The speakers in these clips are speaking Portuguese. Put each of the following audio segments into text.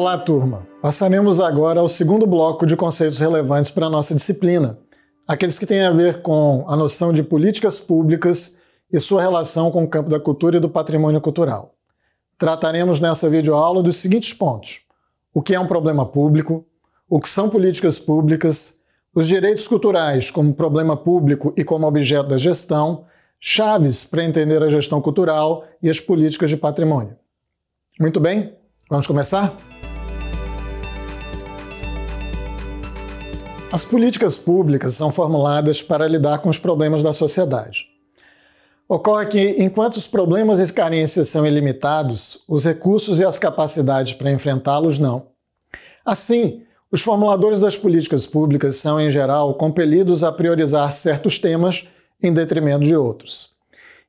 Olá, turma! Passaremos agora ao segundo bloco de conceitos relevantes para a nossa disciplina, aqueles que têm a ver com a noção de políticas públicas e sua relação com o campo da cultura e do patrimônio cultural. Trataremos nessa videoaula dos seguintes pontos: o que é um problema público, o que são políticas públicas, os direitos culturais como problema público e como objeto da gestão, chaves para entender a gestão cultural e as políticas de patrimônio. Muito bem, vamos começar? As políticas públicas são formuladas para lidar com os problemas da sociedade. Ocorre que, enquanto os problemas e carências são ilimitados, os recursos e as capacidades para enfrentá-los não. Assim, os formuladores das políticas públicas são, em geral, compelidos a priorizar certos temas em detrimento de outros.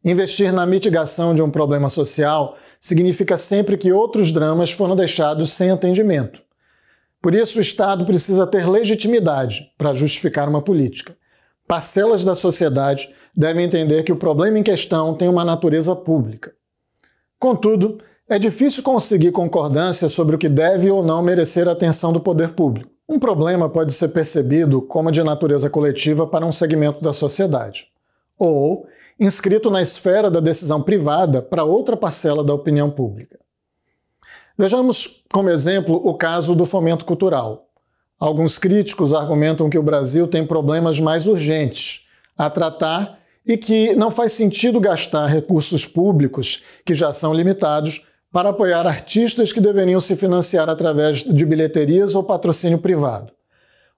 Investir na mitigação de um problema social significa sempre que outros dramas foram deixados sem atendimento. Por isso, o Estado precisa ter legitimidade para justificar uma política. Parcelas da sociedade devem entender que o problema em questão tem uma natureza pública. Contudo, é difícil conseguir concordância sobre o que deve ou não merecer a atenção do poder público. Um problema pode ser percebido como de natureza coletiva para um segmento da sociedade, ou inscrito na esfera da decisão privada para outra parcela da opinião pública. Vejamos como exemplo o caso do fomento cultural. Alguns críticos argumentam que o Brasil tem problemas mais urgentes a tratar e que não faz sentido gastar recursos públicos, que já são limitados, para apoiar artistas que deveriam se financiar através de bilheterias ou patrocínio privado.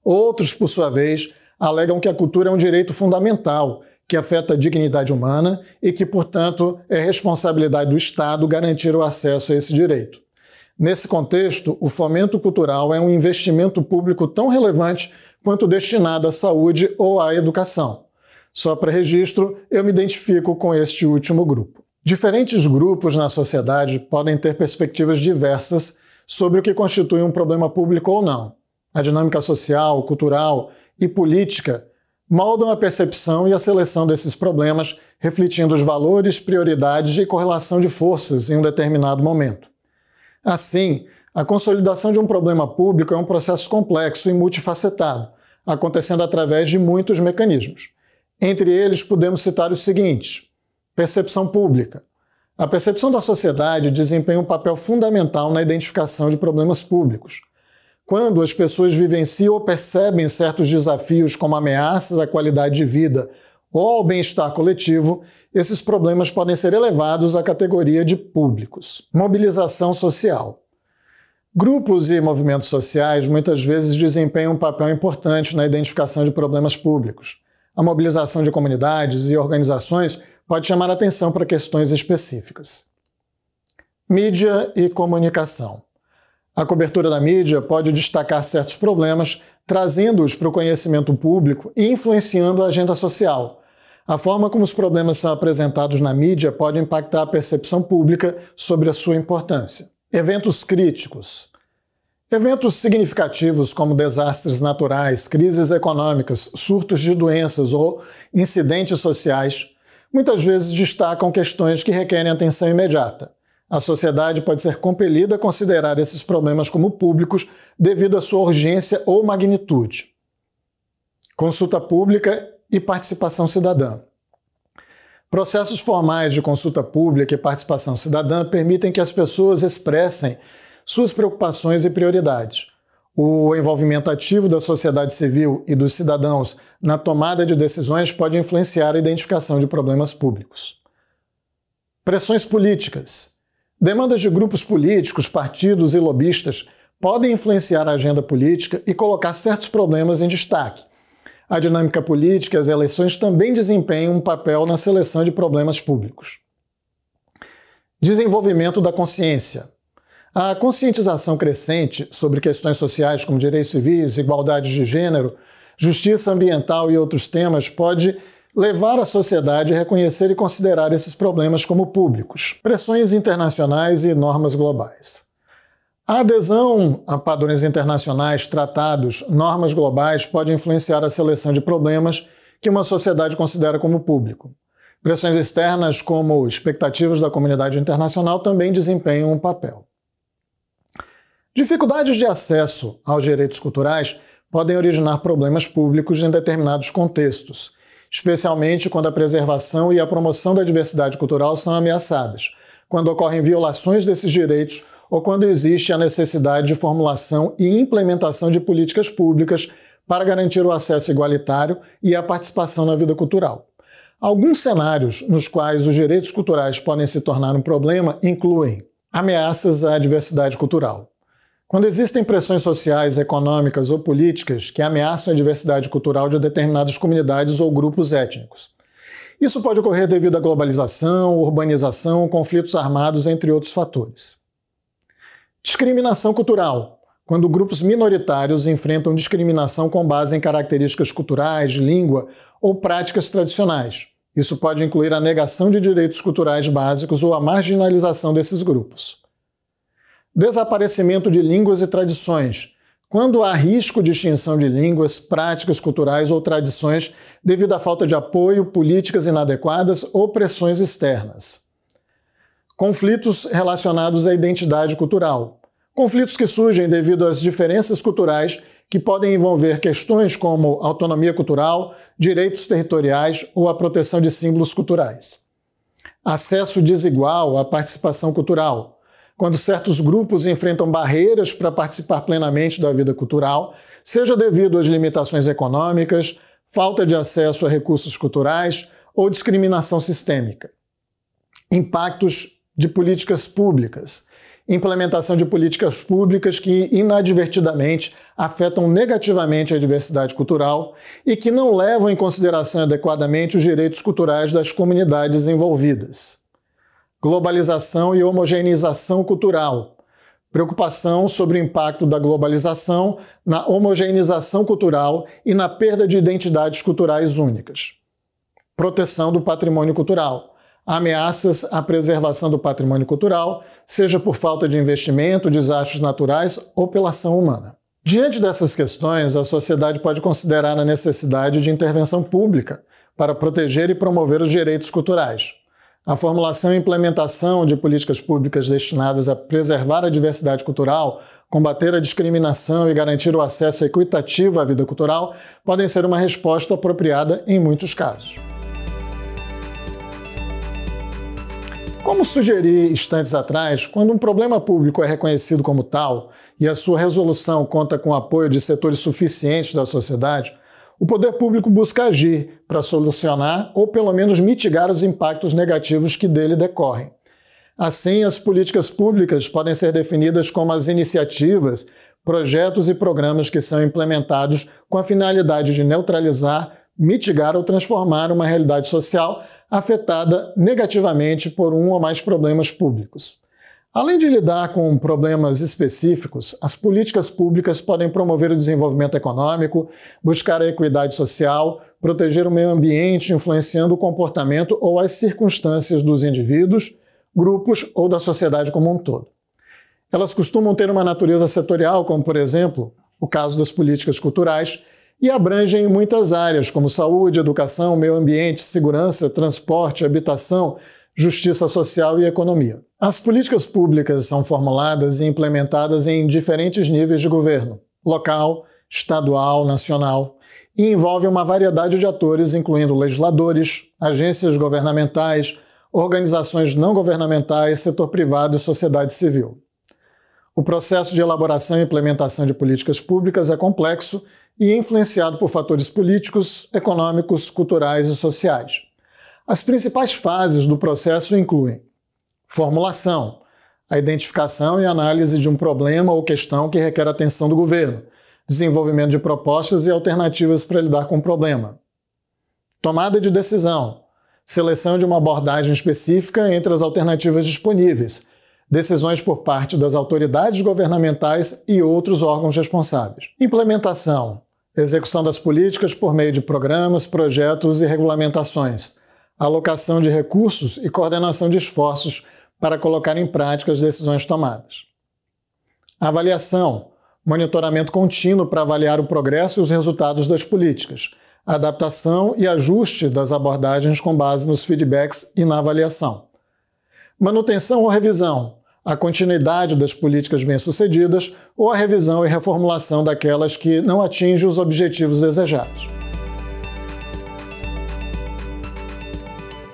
Outros, por sua vez, alegam que a cultura é um direito fundamental, que afeta a dignidade humana e que, portanto, é responsabilidade do Estado garantir o acesso a esse direito. Nesse contexto, o fomento cultural é um investimento público tão relevante quanto destinado à saúde ou à educação. Só para registro, eu me identifico com este último grupo. Diferentes grupos na sociedade podem ter perspectivas diversas sobre o que constitui um problema público ou não. A dinâmica social, cultural e política moldam a percepção e a seleção desses problemas, refletindo os valores, prioridades e correlação de forças em um determinado momento. Assim, a consolidação de um problema público é um processo complexo e multifacetado, acontecendo através de muitos mecanismos. Entre eles, podemos citar os seguintes: percepção pública. A percepção da sociedade desempenha um papel fundamental na identificação de problemas públicos. Quando as pessoas vivenciam ou percebem certos desafios como ameaças à qualidade de vida ou ao bem-estar coletivo, esses problemas podem ser elevados à categoria de públicos. Mobilização social. Grupos e movimentos sociais muitas vezes desempenham um papel importante na identificação de problemas públicos. A mobilização de comunidades e organizações pode chamar atenção para questões específicas. Mídia e comunicação. A cobertura da mídia pode destacar certos problemas, trazendo-os para o conhecimento público e influenciando a agenda social a forma como os problemas são apresentados na mídia pode impactar a percepção pública sobre a sua importância. Eventos críticos. Eventos significativos como desastres naturais, crises econômicas, surtos de doenças ou incidentes sociais muitas vezes destacam questões que requerem atenção imediata. A sociedade pode ser compelida a considerar esses problemas como públicos devido à sua urgência ou magnitude. Consulta pública e participação cidadã. Processos formais de consulta pública e participação cidadã permitem que as pessoas expressem suas preocupações e prioridades. O envolvimento ativo da sociedade civil e dos cidadãos na tomada de decisões pode influenciar a identificação de problemas públicos. Pressões políticas. Demandas de grupos políticos, partidos e lobistas podem influenciar a agenda política e colocar certos problemas em destaque, a dinâmica política e as eleições também desempenham um papel na seleção de problemas públicos. Desenvolvimento da consciência. A conscientização crescente sobre questões sociais como direitos civis, igualdade de gênero, justiça ambiental e outros temas pode levar a sociedade a reconhecer e considerar esses problemas como públicos, pressões internacionais e normas globais. A adesão a padrões internacionais, tratados, normas globais pode influenciar a seleção de problemas que uma sociedade considera como público. Pressões externas, como expectativas da comunidade internacional, também desempenham um papel. Dificuldades de acesso aos direitos culturais podem originar problemas públicos em determinados contextos, especialmente quando a preservação e a promoção da diversidade cultural são ameaçadas, quando ocorrem violações desses direitos ou quando existe a necessidade de formulação e implementação de políticas públicas para garantir o acesso igualitário e a participação na vida cultural. Alguns cenários nos quais os direitos culturais podem se tornar um problema incluem ameaças à diversidade cultural. Quando existem pressões sociais, econômicas ou políticas que ameaçam a diversidade cultural de determinadas comunidades ou grupos étnicos. Isso pode ocorrer devido à globalização, urbanização, conflitos armados, entre outros fatores. Discriminação cultural. Quando grupos minoritários enfrentam discriminação com base em características culturais, língua ou práticas tradicionais. Isso pode incluir a negação de direitos culturais básicos ou a marginalização desses grupos. Desaparecimento de línguas e tradições. Quando há risco de extinção de línguas, práticas culturais ou tradições devido à falta de apoio, políticas inadequadas ou pressões externas conflitos relacionados à identidade cultural. Conflitos que surgem devido às diferenças culturais que podem envolver questões como autonomia cultural, direitos territoriais ou a proteção de símbolos culturais. Acesso desigual à participação cultural. Quando certos grupos enfrentam barreiras para participar plenamente da vida cultural, seja devido às limitações econômicas, falta de acesso a recursos culturais ou discriminação sistêmica. Impactos de políticas públicas. Implementação de políticas públicas que inadvertidamente afetam negativamente a diversidade cultural e que não levam em consideração adequadamente os direitos culturais das comunidades envolvidas. Globalização e homogeneização cultural. Preocupação sobre o impacto da globalização na homogeneização cultural e na perda de identidades culturais únicas. Proteção do patrimônio cultural ameaças à preservação do patrimônio cultural, seja por falta de investimento, desastres naturais ou pela ação humana. Diante dessas questões, a sociedade pode considerar a necessidade de intervenção pública para proteger e promover os direitos culturais. A formulação e implementação de políticas públicas destinadas a preservar a diversidade cultural, combater a discriminação e garantir o acesso equitativo à vida cultural podem ser uma resposta apropriada em muitos casos. Como sugeri instantes atrás, quando um problema público é reconhecido como tal e a sua resolução conta com o apoio de setores suficientes da sociedade, o poder público busca agir para solucionar ou pelo menos mitigar os impactos negativos que dele decorrem. Assim, as políticas públicas podem ser definidas como as iniciativas, projetos e programas que são implementados com a finalidade de neutralizar, mitigar ou transformar uma realidade social afetada negativamente por um ou mais problemas públicos. Além de lidar com problemas específicos, as políticas públicas podem promover o desenvolvimento econômico, buscar a equidade social, proteger o meio ambiente, influenciando o comportamento ou as circunstâncias dos indivíduos, grupos ou da sociedade como um todo. Elas costumam ter uma natureza setorial, como, por exemplo, o caso das políticas culturais, e abrangem muitas áreas, como saúde, educação, meio ambiente, segurança, transporte, habitação, justiça social e economia. As políticas públicas são formuladas e implementadas em diferentes níveis de governo: local, estadual, nacional, e envolve uma variedade de atores, incluindo legisladores, agências governamentais, organizações não governamentais, setor privado e sociedade civil. O processo de elaboração e implementação de políticas públicas é complexo e influenciado por fatores políticos, econômicos, culturais e sociais. As principais fases do processo incluem formulação, a identificação e análise de um problema ou questão que requer atenção do governo, desenvolvimento de propostas e alternativas para lidar com o problema, tomada de decisão, seleção de uma abordagem específica entre as alternativas disponíveis decisões por parte das autoridades governamentais e outros órgãos responsáveis. Implementação: execução das políticas por meio de programas, projetos e regulamentações, alocação de recursos e coordenação de esforços para colocar em prática as decisões tomadas. Avaliação: monitoramento contínuo para avaliar o progresso e os resultados das políticas, adaptação e ajuste das abordagens com base nos feedbacks e na avaliação. Manutenção ou revisão: a continuidade das políticas bem-sucedidas ou a revisão e reformulação daquelas que não atingem os objetivos desejados.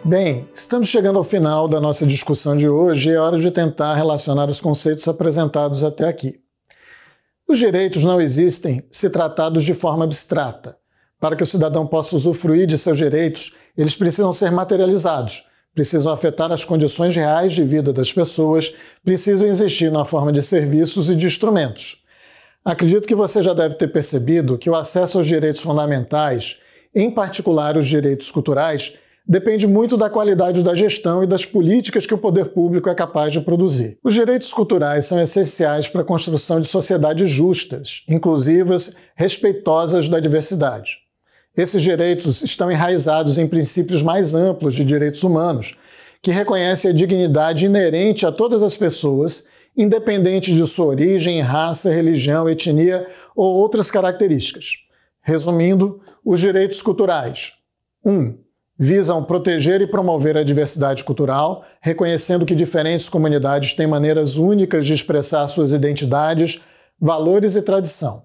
Bem, estamos chegando ao final da nossa discussão de hoje e é hora de tentar relacionar os conceitos apresentados até aqui. Os direitos não existem se tratados de forma abstrata. Para que o cidadão possa usufruir de seus direitos, eles precisam ser materializados, precisam afetar as condições reais de vida das pessoas, precisam existir na forma de serviços e de instrumentos. Acredito que você já deve ter percebido que o acesso aos direitos fundamentais, em particular os direitos culturais, depende muito da qualidade da gestão e das políticas que o poder público é capaz de produzir. Os direitos culturais são essenciais para a construção de sociedades justas, inclusivas, respeitosas da diversidade. Esses direitos estão enraizados em princípios mais amplos de direitos humanos, que reconhecem a dignidade inerente a todas as pessoas, independente de sua origem, raça, religião, etnia ou outras características. Resumindo, os direitos culturais: 1. Um, visam proteger e promover a diversidade cultural, reconhecendo que diferentes comunidades têm maneiras únicas de expressar suas identidades, valores e tradição.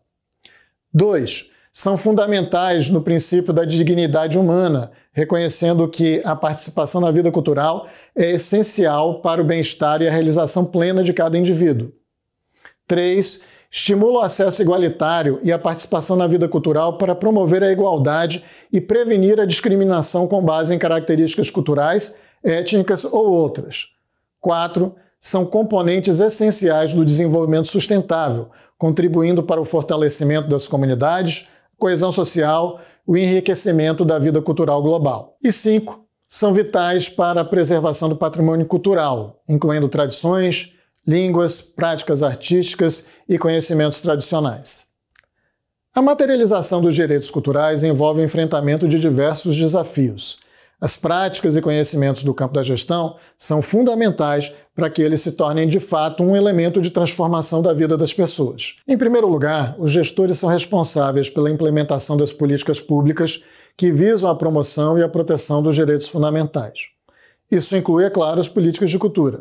2 são fundamentais no princípio da dignidade humana, reconhecendo que a participação na vida cultural é essencial para o bem-estar e a realização plena de cada indivíduo. 3. Estimula o acesso igualitário e a participação na vida cultural para promover a igualdade e prevenir a discriminação com base em características culturais, étnicas ou outras. 4. São componentes essenciais do desenvolvimento sustentável, contribuindo para o fortalecimento das comunidades, coesão social, o enriquecimento da vida cultural global. E cinco, são vitais para a preservação do patrimônio cultural, incluindo tradições, línguas, práticas artísticas e conhecimentos tradicionais. A materialização dos direitos culturais envolve o enfrentamento de diversos desafios, as práticas e conhecimentos do campo da gestão são fundamentais para que eles se tornem de fato um elemento de transformação da vida das pessoas. Em primeiro lugar, os gestores são responsáveis pela implementação das políticas públicas que visam a promoção e a proteção dos direitos fundamentais. Isso inclui, é claro, as políticas de cultura.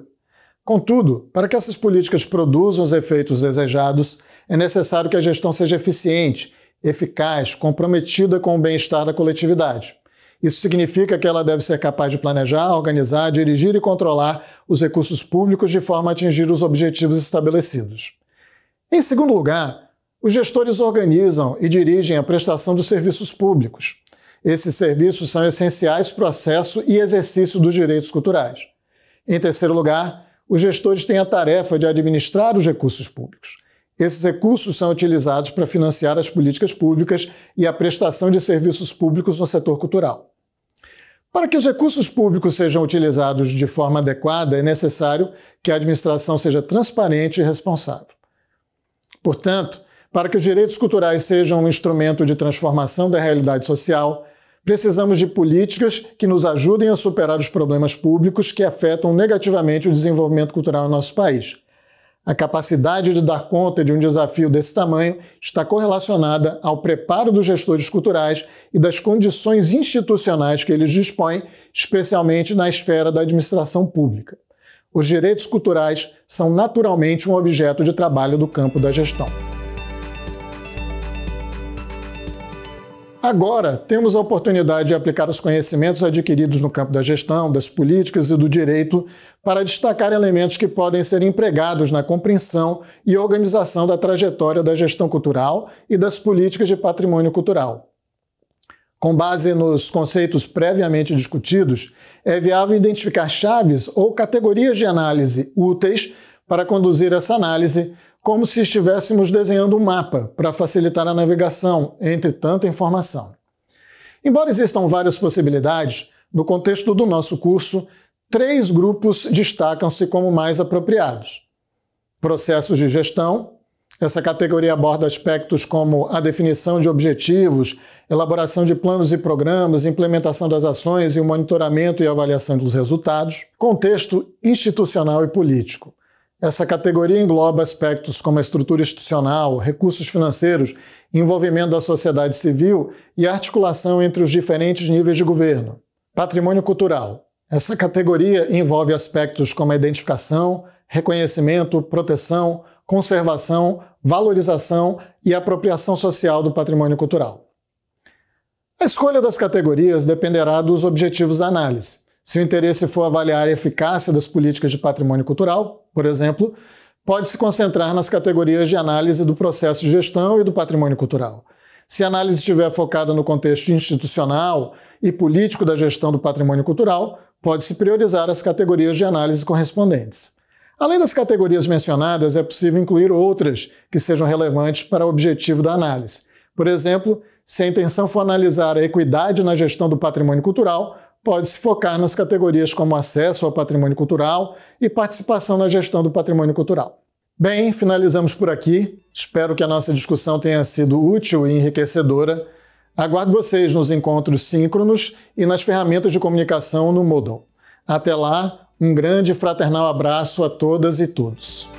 Contudo, para que essas políticas produzam os efeitos desejados, é necessário que a gestão seja eficiente, eficaz, comprometida com o bem-estar da coletividade. Isso significa que ela deve ser capaz de planejar, organizar, dirigir e controlar os recursos públicos de forma a atingir os objetivos estabelecidos. Em segundo lugar, os gestores organizam e dirigem a prestação dos serviços públicos. Esses serviços são essenciais para o acesso e exercício dos direitos culturais. Em terceiro lugar, os gestores têm a tarefa de administrar os recursos públicos. Esses recursos são utilizados para financiar as políticas públicas e a prestação de serviços públicos no setor cultural. Para que os recursos públicos sejam utilizados de forma adequada, é necessário que a administração seja transparente e responsável. Portanto, para que os direitos culturais sejam um instrumento de transformação da realidade social, precisamos de políticas que nos ajudem a superar os problemas públicos que afetam negativamente o desenvolvimento cultural no nosso país. A capacidade de dar conta de um desafio desse tamanho está correlacionada ao preparo dos gestores culturais e das condições institucionais que eles dispõem, especialmente na esfera da administração pública. Os direitos culturais são naturalmente um objeto de trabalho do campo da gestão. Agora, temos a oportunidade de aplicar os conhecimentos adquiridos no campo da gestão, das políticas e do direito para destacar elementos que podem ser empregados na compreensão e organização da trajetória da gestão cultural e das políticas de patrimônio cultural. Com base nos conceitos previamente discutidos, é viável identificar chaves ou categorias de análise úteis para conduzir essa análise, como se estivéssemos desenhando um mapa para facilitar a navegação entre tanta informação. Embora existam várias possibilidades, no contexto do nosso curso, três grupos destacam-se como mais apropriados: processos de gestão, essa categoria aborda aspectos como a definição de objetivos, elaboração de planos e programas, implementação das ações e o monitoramento e avaliação dos resultados, contexto institucional e político. Essa categoria engloba aspectos como a estrutura institucional, recursos financeiros, envolvimento da sociedade civil e articulação entre os diferentes níveis de governo. Patrimônio cultural. Essa categoria envolve aspectos como a identificação, reconhecimento, proteção, conservação, valorização e apropriação social do patrimônio cultural. A escolha das categorias dependerá dos objetivos da análise. Se o interesse for avaliar a eficácia das políticas de patrimônio cultural, por exemplo, pode se concentrar nas categorias de análise do processo de gestão e do patrimônio cultural. Se a análise estiver focada no contexto institucional e político da gestão do patrimônio cultural, pode-se priorizar as categorias de análise correspondentes. Além das categorias mencionadas, é possível incluir outras que sejam relevantes para o objetivo da análise. Por exemplo, se a intenção for analisar a equidade na gestão do patrimônio cultural, pode se focar nas categorias como acesso ao patrimônio cultural e participação na gestão do patrimônio cultural. Bem, finalizamos por aqui. Espero que a nossa discussão tenha sido útil e enriquecedora. Aguardo vocês nos encontros síncronos e nas ferramentas de comunicação no Moodle. Até lá, um grande fraternal abraço a todas e todos.